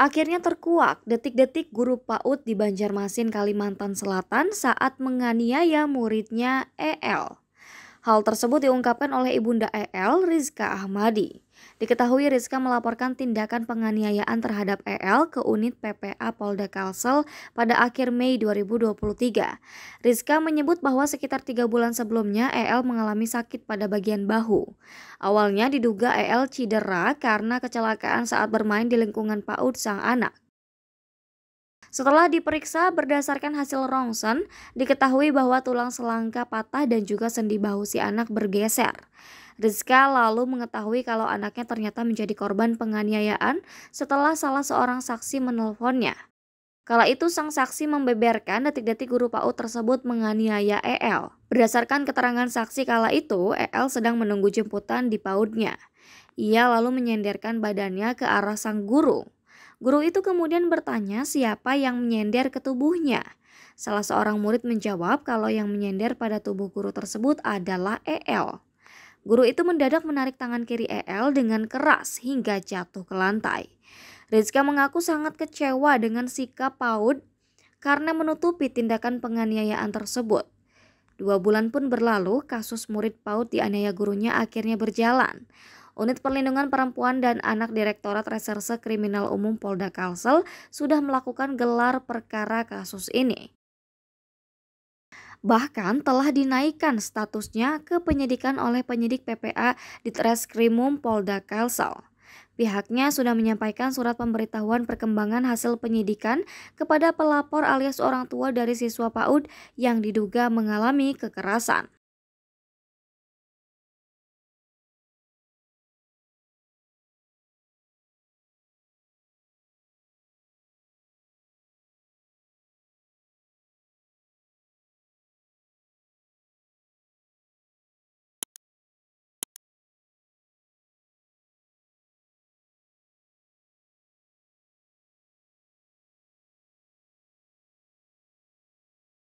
akhirnya terkuak detik-detik guru PAUD di Banjarmasin, Kalimantan Selatan saat menganiaya muridnya EL. Hal tersebut diungkapkan oleh Ibunda EL, Rizka Ahmadi. Diketahui Rizka melaporkan tindakan penganiayaan terhadap EL ke unit PPA Polda Kalsel pada akhir Mei 2023. Rizka menyebut bahwa sekitar tiga bulan sebelumnya EL mengalami sakit pada bagian bahu. Awalnya diduga EL cedera karena kecelakaan saat bermain di lingkungan PAUD sang anak. Setelah diperiksa berdasarkan hasil rongsen, diketahui bahwa tulang selangka patah dan juga sendi bahu si anak bergeser. Rizka lalu mengetahui kalau anaknya ternyata menjadi korban penganiayaan setelah salah seorang saksi menelponnya. Kala itu sang saksi membeberkan detik-detik guru PAUD tersebut menganiaya EL. Berdasarkan keterangan saksi kala itu, EL sedang menunggu jemputan di PAUDnya. Ia lalu menyenderkan badannya ke arah sang guru. Guru itu kemudian bertanya siapa yang menyender ke tubuhnya. Salah seorang murid menjawab kalau yang menyender pada tubuh guru tersebut adalah EL. Guru itu mendadak menarik tangan kiri EL dengan keras hingga jatuh ke lantai. Rizka mengaku sangat kecewa dengan sikap Paud karena menutupi tindakan penganiayaan tersebut. Dua bulan pun berlalu, kasus murid PAUD dianiaya gurunya akhirnya berjalan. Unit Perlindungan Perempuan dan Anak Direktorat Reserse Kriminal Umum Polda Kalsel sudah melakukan gelar perkara kasus ini. Bahkan telah dinaikkan statusnya ke penyidikan oleh penyidik PPA di Treskrimum Polda Kalsel. Pihaknya sudah menyampaikan surat pemberitahuan perkembangan hasil penyidikan kepada pelapor alias orang tua dari siswa PAUD yang diduga mengalami kekerasan.